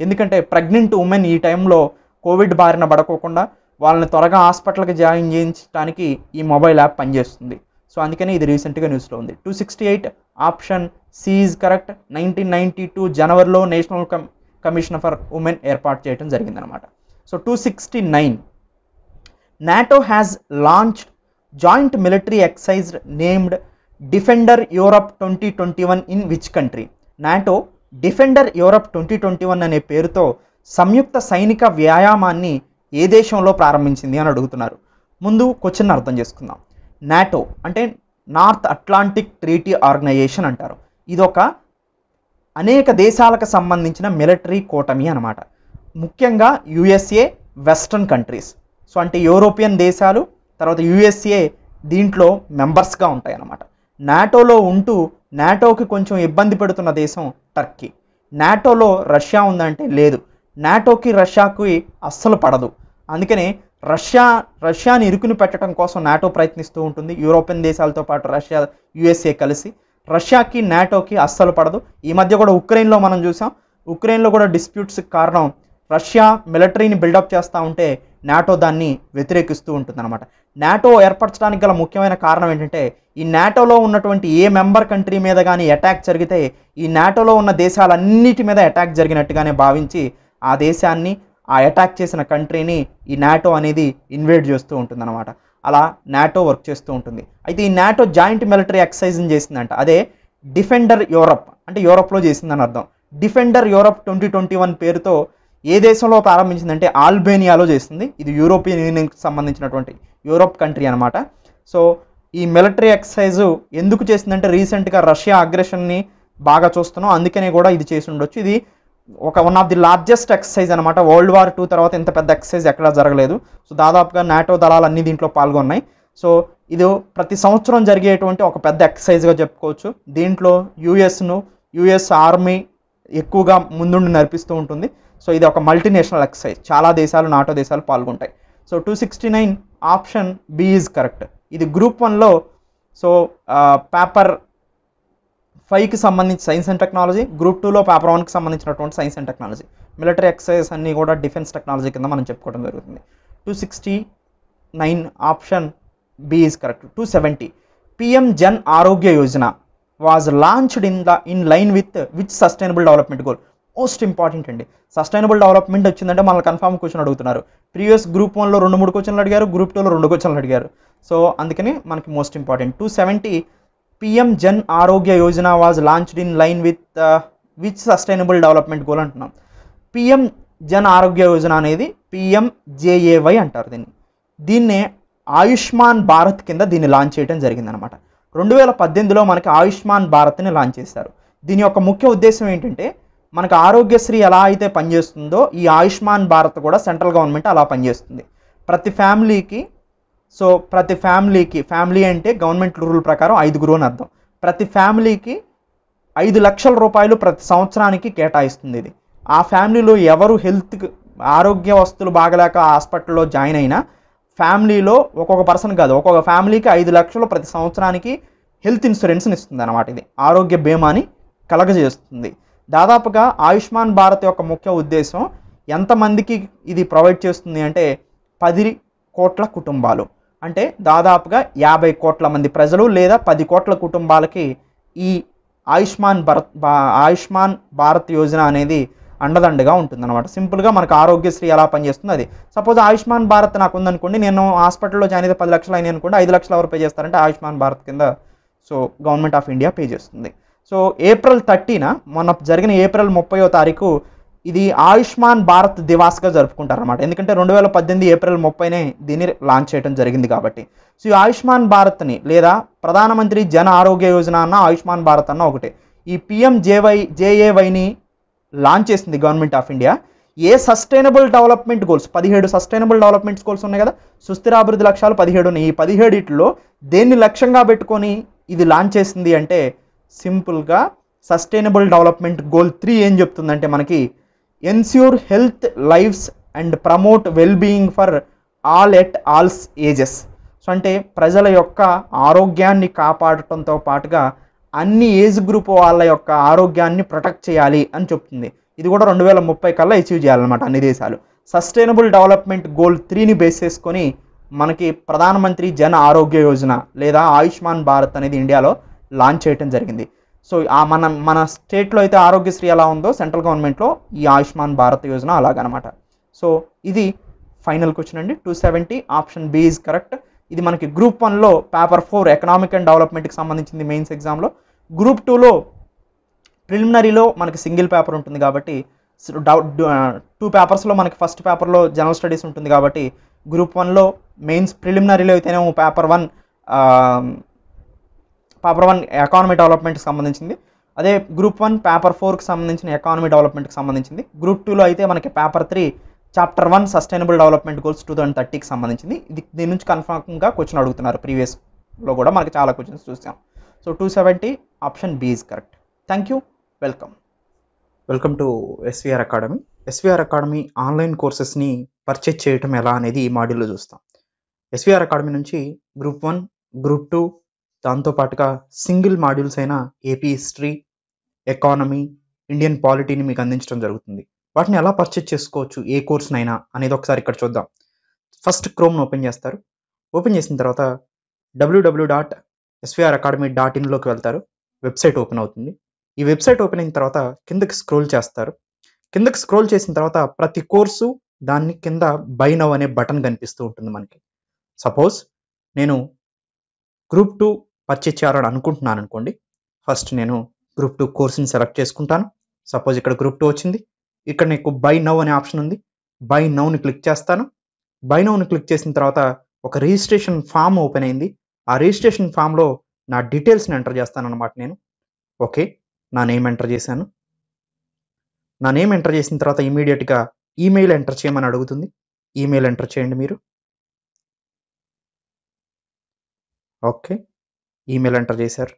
ఎందుకంటే ప్రెగ్నెంట్ ఉమెన్ ఈ టైంలో కోవిడ్ బారిన పడకోకుండా వాళ్ళని త్వరగా హాస్పిటల్కి జాయిన్ చేయించడానికి ఈ మొబైల్ యాప్ పనిచేస్తుంది సో అందుకని ఇది రీసెంట్గా న్యూస్లో ఉంది two sixty eight option C is correct nineteen ninety two జనవరిలో national come commission for women ఏర్పాటు చేయడం జరిగిందనమాట so two sixty nine NATO has launched joint military exercise named defender Europe twenty twenty one in which country NATO defender Europe twenty twenty one అనే పేరుతో సంయుక్త సైనిక వ్యాయామాన్ని ఏ దేశంలో ప్రారంభించింది అని అడుగుతున్నారు ముందు క్వశ్చన్ అర్థం చేసుకుందాం నాటో అంటే నార్త్ అట్లాంటిక్ ట్రీటీ ఆర్గనైజేషన్ అంటారు ఇదొక అనేక దేశాలకు సంబంధించిన మిలిటరీ కూటమి అనమాట ముఖ్యంగా యుఎస్ఏ వెస్ట్రన్ కంట్రీస్ సో అంటే యూరోపియన్ దేశాలు తర్వాత యుఎస్ఏ దీంట్లో మెంబర్స్గా ఉంటాయి అన్నమాట నాటోలో ఉంటూ నాటోకి కొంచెం ఇబ్బంది పెడుతున్న దేశం టర్కీ నాటోలో రష్యా ఉందంటే లేదు నాటోకి రష్యాకి అస్సలు పడదు అందుకనే రష్యా రష్యాని ఇరుకుని పెట్టడం కోసం నాటో ప్రయత్నిస్తూ ఉంటుంది యూరోపియన్ దేశాలతో పాటు రష్యా యుఎస్ఏ కలిసి రష్యాకి నాటోకి అస్సలు పడదు ఈ మధ్య కూడా ఉక్రెయిన్లో మనం చూసాం ఉక్రెయిన్లో కూడా డిస్ప్యూట్స్కి కారణం రష్యా మిలిటరీని బిల్డప్ చేస్తూ ఉంటే నాటో దాన్ని వ్యతిరేకిస్తూ ఉంటుందన్నమాట నాటో ఏర్పరచడానికి గల ముఖ్యమైన కారణం ఏంటంటే ఈ నాటోలో ఉన్నటువంటి ఏ మెంబర్ కంట్రీ మీద కానీ అటాక్ జరిగితే ఈ నాటోలో ఉన్న దేశాలన్నిటి మీద అటాక్ జరిగినట్టుగానే భావించి ఆ దేశాన్ని ఆ అటాక్ చేసిన కంట్రీని ఈ నాటో అనేది ఇన్వేట్ చేస్తూ ఉంటుందన్నమాట అలా నాటో వర్క్ చేస్తూ ఉంటుంది అయితే ఈ నాటో జాయింట్ మిలిటరీ ఎక్సర్సైజ్ని చేసిందంట అదే డిఫెండర్ యూరప్ అంటే యూరప్లో చేసిందని అర్థం defender Europe twenty twenty one పేరుతో ఏ దేశంలో ప్రారంభించిందంటే ఆల్బేనియాలో చేస్తుంది ఇది యూరోపియన్ యూనియన్కి సంబంధించినటువంటి యూరోప్ కంట్రీ అనమాట సో ఈ మిలిటరీ ఎక్సర్సైజ్ ఎందుకు చేసిందంటే రీసెంట్గా రష్యా అగ్రెషన్ని బాగా చూస్తున్నాం అందుకనే కూడా ఇది చేసి ఉండొచ్చు ఇది ఒక one of the largest exercise అనమాట వరల్డ్ వార్ టూ తర్వాత ఇంత పెద్ద ఎక్సర్సైజ్ ఎక్కడా జరగలేదు సో దాదాపుగా నాటో దళాలు అన్ని దీంట్లో పాల్గొన్నాయి సో ఇది ప్రతి సంవత్సరం జరిగేటువంటి ఒక పెద్ద ఎక్సర్సైజ్గా చెప్పుకోవచ్చు దీంట్లో యుఎస్ను యుఎస్ ఆర్మీ ఎక్కువగా ముందుండి నడిపిస్తూ ఉంటుంది సో ఇది ఒక మల్టీనేషనల్ ఎక్సైజ్ చాలా దేశాలు నాటో దేశాలు పాల్గొంటాయి so two sixty nine option B is correct ఇది గ్రూప్ వన్లో సో పేపర్ ఫైవ్కి సంబంధించి సైన్స్ అండ్ టెక్నాలజీ గ్రూప్ టూలో పేపర్ వన్కి సంబంధించినటువంటి science and technology military exercise అన్నీ కూడా డిఫెన్స్ టెక్నాలజీ కింద మనం చెప్పుకోవడం జరుగుతుంది two sixty nine option B is correct two seventy PM Jan Arogya Yojana was launched in the in line with which sustainable development goal most important అండి sustainable development వచ్చిందంటే మనల్ని confirm question అడుగుతున్నారు ప్రీవియస్ గ్రూప్ వన్లో రెండు మూడు క్వశ్చన్లు అడిగారు గ్రూప్ టూలో రెండు క్వశ్చన్లు అడిగారు సో అందుకని మనకి most important two seventy PM Jan Arogya Yojana was launched in line with with sustainable development goal అంటున్నాం పిఎం జన్ ఆరోగ్య యోజన అనేది పిఎం జేఏవై అంటారు దీన్ని దీన్నే ఆయుష్మాన్ భారత్ కింద దీన్ని లాంచ్ చేయడం జరిగిందనమాట రెండు వేల పద్దెనిమిదిలో మనకి ఆయుష్మాన్ భారత్ని లాంచ్ చేశారు దీని యొక్క ముఖ్య ఉద్దేశం ఏంటంటే మనకు ఆరోగ్యశ్రీ ఎలా అయితే పనిచేస్తుందో ఈ ఆయుష్మాన్ భారత్ కూడా సెంట్రల్ గవర్నమెంట్ అలా పనిచేస్తుంది ప్రతి ఫ్యామిలీకి సో ప్రతి ఫ్యామిలీకి ఫ్యామిలీ అంటే గవర్నమెంట్ రూల్ ప్రకారం ఐదుగురు అని అర్థం ప్రతి ఫ్యామిలీకి ఐదు లక్షల రూపాయలు ప్రతి సంవత్సరానికి కేటాయిస్తుంది ఇది ఆ ఫ్యామిలీలో ఎవరు హెల్త్ ఆరోగ్య వస్తువులు బాగలేక హాస్పిటల్లో జాయిన్ అయినా ఫ్యామిలీలో ఒక్కొక్క పర్సన్ కాదు ఒక్కొక్క ఫ్యామిలీకి ఐదు లక్షలు ప్రతి సంవత్సరానికి హెల్త్ ఇన్సూరెన్స్ని ఇస్తుంది అనమాట ఇది ఆరోగ్య బీమాని కలగజేస్తుంది దాదాపుగా ఆయుష్మాన్ భారత్ యొక్క ముఖ్య ఉద్దేశం ఎంతమందికి ఇది ప్రొవైడ్ చేస్తుంది అంటే పది కోట్ల కుటుంబాలు అంటే దాదాపుగా యాభై కోట్ల మంది ప్రజలు లేదా పది కోట్ల కుటుంబాలకి ఈ ఆయుష్మాన్ భారత్ ఆయుష్మాన్ భారత్ యోజన అనేది అండదండగా ఉంటుందన్నమాట సింపుల్గా మనకు ఆరోగ్యశ్రీ ఎలా పనిచేస్తుంది అది సపోజ్ ఆయుష్మాన్ భారత్ నాకు ఉందనుకోండి నేను హాస్పిటల్లో జాయిన్ అయితే పది లక్షలు అయినాయి అనుకోండి ఐదు లక్షలు ఎవరు పే చేస్తారంటే ఆయుష్మాన్ భారత్ కింద so government of India pay చేస్తుంది సో ఏప్రిల్ థర్టీన మొన్న జరిగిన ఏప్రిల్ ముప్పయో తారీఖు ఇది ఆయుష్మాన్ భారత్ దివాస్గా జరుపుకుంటారు అనమాట ఎందుకంటే రెండు వేల పద్దెనిమిది ఏప్రిల్ ముప్పైనే దీన్ని లాంచ్ చేయడం జరిగింది కాబట్టి సో ఈ ఆయుష్మాన్ భారత్ని లేదా ప్రధానమంత్రి జన ఆరోగ్య యోజన అన్న ఆయుష్మాన్ భారత్ అన్న ఒకటే ఈ పిఎం జేవై జేఏవైని లాంచ్ చేసింది గవర్నమెంట్ ఆఫ్ ఇండియా ఏ సస్టైనబుల్ డెవలప్మెంట్ గోల్స్ పదిహేడు సస్టైనబుల్ డెవలప్మెంట్ గోల్స్ ఉన్నాయి కదా సుస్థిరాభివృద్ధి లక్ష్యాలు పదిహేడు ఉన్నాయి ఈ పదిహేడిట్లో దేన్ని లక్ష్యంగా పెట్టుకొని ఇది లాంచ్ చేసింది అంటే సింపుల్గా సస్టైనబుల్ డెవలప్మెంట్ గోల్ త్రీ ఏం చెప్తుందంటే మనకి ensure health lives and promote well being for all at all ages so అంటే ప్రజల యొక్క ఆరోగ్యాన్ని కాపాడటంతో పాటుగా అన్ని ఏజ్ గ్రూప్ వాళ్ళ యొక్క ఆరోగ్యాన్ని ప్రొటెక్ట్ చేయాలి అని చెప్తుంది ఇది కూడా రెండు వేల ముప్పై కల్లా అచీవ్ చేయాలన్నమాట అన్ని దేశాలు సస్టైనబుల్ డెవలప్మెంట్ గోల్ త్రీని బేస్ చేసుకొని మనకి ప్రధానమంత్రి జన ఆరోగ్య యోజన లేదా ఆయుష్మాన్ భారత్ అనేది ఇండియాలో లాంచ్ చేయడం జరిగింది సో ఆ మన మన స్టేట్లో అయితే ఆరోగ్యశ్రీ ఎలా ఉందో సెంట్రల్ గవర్నమెంట్లో ఈ ఆయుష్మాన్ భారత్ యోజన అలాగనమాట సో ఇది ఫైనల్ క్వశ్చన్ అండి two seventy option B is correct ఇది మనకి గ్రూప్ వన్లో పేపర్ ఫోర్ ఎకనామిక్ అండ్ డెవలప్మెంట్కి సంబంధించింది మెయిన్స్ ఎగ్జామ్లో గ్రూప్ టూలో ప్రిలిమినరీలో మనకి సింగిల్ పేపర్ ఉంటుంది కాబట్టి టూ పేపర్స్లో మనకి ఫస్ట్ పేపర్లో జనరల్ స్టడీస్ ఉంటుంది కాబట్టి గ్రూప్ వన్లో మెయిన్స్ ప్రిలిమినరీలో అయితేనేమో paper one paper one economy డెవలప్మెంట్కి సంబంధించింది అదే గ్రూప్ వన్ పేపర్ ఫోర్కి సంబంధించిన ఎకానమీ డెవలప్మెంట్కి సంబంధించింది గ్రూప్ టూలో అయితే మనకి paper three chapter one sustainable development goals two thousand థర్టీకి సంబంధించింది ఇది దీని నుంచి కన్ఫర్మ్గా క్వశ్చన్ అడుగుతున్నారు ప్రీవియస్లో కూడా మనకి చాలా క్వశ్చన్స్ చూసాం so two seventy option B correct thank you welcome welcome to SVR Academy SVR Academy online కోర్సెస్ని పర్చేజ్ చేయటం ఎలా అనేది ఈ మాడ్యూల్లో చూస్తాం ఎస్విఆర్ అకాడమీ నుంచి గ్రూప్ వన్ గ్రూప్ టూ దాంతోపాటుగా సింగిల్ మాడ్యూల్స్ అయిన ఏపీ హిస్టరీ ఎకానమీ ఇండియన్ పాలిటీని మీకు అందించడం జరుగుతుంది వాటిని ఎలా పర్చేజ్ చేసుకోవచ్చు ఏ కోర్స్నైనా అనేది ఒకసారి ఇక్కడ చూద్దాం ఫస్ట్ క్రోమ్ను ఓపెన్ చేస్తారు ఓపెన్ చేసిన తర్వాత డబ్ల్యూడబ్ల్యూ డాట్ ఎస్విఆర్ అకాడమీ డాట్ ఇన్లోకి వెళ్తారు వెబ్సైట్ ఓపెన్ అవుతుంది ఈ వెబ్సైట్ ఓపెన్ అయిన తర్వాత కిందకి స్క్రోల్ చేస్తారు కిందకి స్క్రోల్ చేసిన తర్వాత ప్రతి కోర్సు దాన్ని కింద బై నవ్ అనే బటన్ కనిపిస్తూ ఉంటుంది మనకి సపోజ్ నేను గ్రూప్ టూ పర్చేచ్చారు అని అనుకుంటున్నాను అనుకోండి ఫస్ట్ నేను గ్రూప్ టూ కోర్స్ని సెలెక్ట్ చేసుకుంటాను సపోజ్ ఇక్కడ గ్రూప్ టూ వచ్చింది ఇక్కడ నీకు బై నౌ అనే ఆప్షన్ ఉంది బై నౌని క్లిక్ చేస్తాను బై నౌని క్లిక్ చేసిన తర్వాత ఒక రిజిస్ట్రేషన్ ఫామ్ ఓపెన్ అయింది ఆ రిజిస్ట్రేషన్ ఫామ్లో నా డీటెయిల్స్ని ఎంటర్ చేస్తాను అనమాట నేను ఓకే నా నేమ్ ఎంటర్ చేశాను నా నేమ్ ఎంటర్ చేసిన తర్వాత ఇమీడియట్గా ఈమెయిల్ ఎంటర్ చేయమని అడుగుతుంది ఈమెయిల్ ఎంటర్ చేయండి మీరు ఓకే ఈమెయిల్ ఎంటర్ చేశారు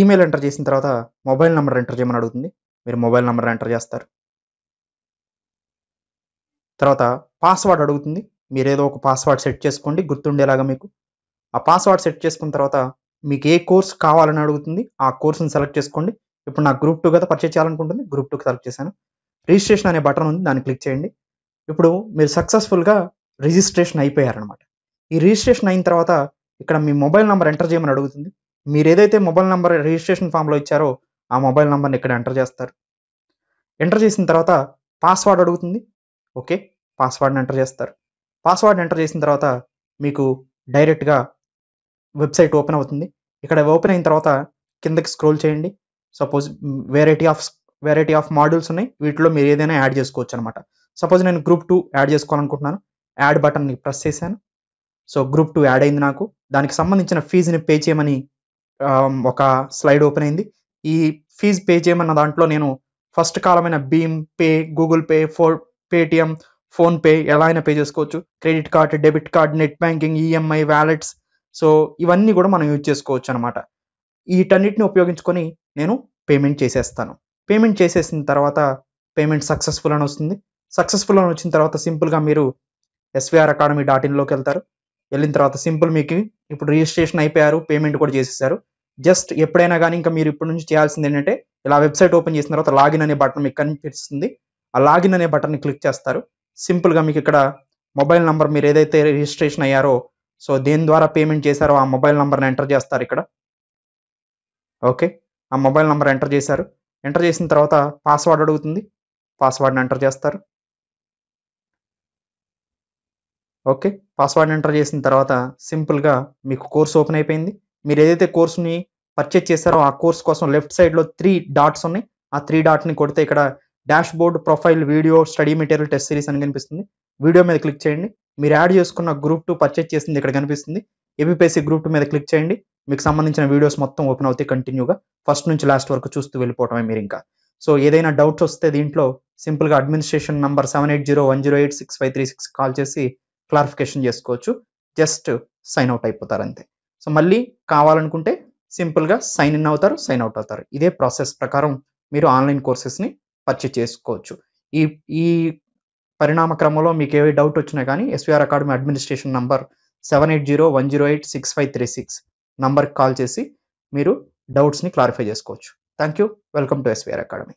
ఈమెయిల్ ఎంటర్ చేసిన తర్వాత మొబైల్ నెంబర్ ఎంటర్ చేయమని అడుగుతుంది మీరు మొబైల్ నెంబర్ ఎంటర్ చేస్తారు తర్వాత పాస్వర్డ్ అడుగుతుంది మీరు ఏదో ఒక పాస్వర్డ్ సెట్ చేసుకోండి గుర్తుండేలాగా మీకు ఆ పాస్వర్డ్ సెట్ చేసుకున్న తర్వాత మీకు ఏ కోర్స్ కావాలని అడుగుతుంది ఆ కోర్సును సెలెక్ట్ చేసుకోండి ఇప్పుడు నా గ్రూప్ టూ కదా పర్చేజ్ చేయాలనుకుంటుంది గ్రూప్ టూకి సెలెక్ట్ చేశాను రిజిస్ట్రేషన్ అనే బటన్ ఉంది దాన్ని క్లిక్ చేయండి ఇప్పుడు మీరు సక్సెస్ఫుల్గా రిజిస్ట్రేషన్ అయిపోయారనమాట ఈ రిజిస్ట్రేషన్ అయిన తర్వాత ఇక్కడ మీ మొబైల్ నెంబర్ ఎంటర్ చేయమని అడుగుతుంది మీరు ఏదైతే మొబైల్ నెంబర్ రిజిస్ట్రేషన్ ఫామ్లో ఇచ్చారో ఆ మొబైల్ నెంబర్ని ఇక్కడ ఎంటర్ చేస్తారు ఎంటర్ చేసిన తర్వాత పాస్వర్డ్ అడుగుతుంది ఓకే పాస్వర్డ్ని ఎంటర్ చేస్తారు పాస్వర్డ్ ఎంటర్ చేసిన తర్వాత మీకు డైరెక్ట్గా వెబ్సైట్ ఓపెన్ అవుతుంది ఇక్కడ ఓపెన్ అయిన తర్వాత కిందకి స్క్రోల్ చేయండి suppose variety of variety of modules ఉన్నాయి వీటిలో మీరు ఏదైనా యాడ్ చేసుకోవచ్చు అనమాట సపోజ్ నేను గ్రూప్ టూ యాడ్ చేసుకోవాలనుకుంటున్నాను యాడ్ బటన్ని ప్రెస్ చేశాను సో గ్రూప్ టూ యాడ్ అయింది నాకు దానికి సంబంధించిన ఫీజుని పే చేయమని um, ఒక స్లైడ్ ఓపెన్ అయింది ఈ ఫీజు పే చేయమన్న దాంట్లో నేను ఫస్ట్ కాలమైన భీమ్ పే గూగుల్ పే ఫో పేటిఎం ఫోన్పే ఎలా అయినా పే చేసుకోవచ్చు credit card debit card net banking EMI wallets so ఇవన్నీ కూడా మనం యూజ్ చేసుకోవచ్చు అనమాట వీటన్నిటిని ఉపయోగించుకొని నేను పేమెంట్ చేసేస్తాను పేమెంట్ చేసేసిన తర్వాత పేమెంట్ సక్సెస్ఫుల్ అని వస్తుంది సక్సెస్ఫుల్ అని వచ్చిన తర్వాత సింపుల్గా మీరు ఎస్విఆర్ అకాడమీ డాట్ ఇన్లోకి వెళ్తారు వెళ్ళిన తర్వాత సింపుల్ మీకు ఇప్పుడు రిజిస్ట్రేషన్ అయిపోయారు పేమెంట్ కూడా చేసేసారు జస్ట్ ఎప్పుడైనా కానీ ఇంకా మీరు ఇప్పటి నుంచి చేయాల్సింది ఏంటంటే ఇలా వెబ్సైట్ ఓపెన్ చేసిన తర్వాత లాగిన్ అనే బటన్ మీకు కనిపిస్తుంది ఆ లాగిన్ అనే బటన్ని క్లిక్ చేస్తారు సింపుల్గా మీకు ఇక్కడ మొబైల్ నంబర్ మీరు ఏదైతే రిజిస్ట్రేషన్ అయ్యారో సో దేని ద్వారా పేమెంట్ చేశారో ఆ మొబైల్ నంబర్ని ఎంటర్ చేస్తారు ఇక్కడ ఓకే ఆ మొబైల్ నంబర్ ఎంటర్ చేశారు ఎంటర్ చేసిన తర్వాత పాస్వర్డ్ అడుగుతుంది పాస్వర్డ్ని ఎంటర్ చేస్తారు ఓకే పాస్వర్డ్ ఎంటర్ చేసిన తర్వాత సింపుల్గా మీకు కోర్స్ ఓపెన్ అయిపోయింది మీరు ఏదైతే కోర్స్ని పర్చేజ్ చేశారో ఆ కోర్స్ కోసం లెఫ్ట్ సైడ్లో త్రీ డాట్స్ ఉన్నాయి ఆ త్రీ డాట్ని కొడితే ఇక్కడ dashboard profile video study material test series అని కనిపిస్తుంది వీడియో మీద క్లిక్ చేయండి మీరు యాడ్ చేసుకున్న గ్రూప్ టూ పర్చేజ్ చేసింది ఇక్కడ కనిపిస్తుంది ఏబిపిఎస్సి గ్రూప్ టూ మీద క్లిక్ చేయండి మీకు సంబంధించిన వీడియోస్ మొత్తం ఓపెన్ అవుతాయి కంటిన్యూగా ఫస్ట్ నుంచి లాస్ట్ వరకు చూస్తూ వెళ్ళిపోవటమే మీరు ఇంకా సో ఏదైనా డౌట్స్ వస్తే దీంట్లో సింపుల్గా administration number seven eight zero one zero eight six five three six call చేసి క్లారిఫికేషన్ చేసుకోవచ్చు జస్ట్ సైన్ అవుట్ అయిపోతారు అంతే సో మళ్ళీ కావాలనుకుంటే సింపుల్గా సైన్ ఇన్ అవుతారు సైన్ అవుట్ అవుతారు ఇదే ప్రాసెస్ ప్రకారం మీరు ఆన్లైన్ కోర్సెస్ని పర్చేజ్ చేసుకోవచ్చు ఈ ఈ పరిణామ క్రమంలో మీకు ఏవి డౌట్ వచ్చినా కానీ SVR Academy administration number seven eight zero one zero eight six five three six నంబర్కి కాల్ చేసి మీరు డౌట్స్ని క్లారిఫై చేసుకోవచ్చు thank you welcome to SVR academy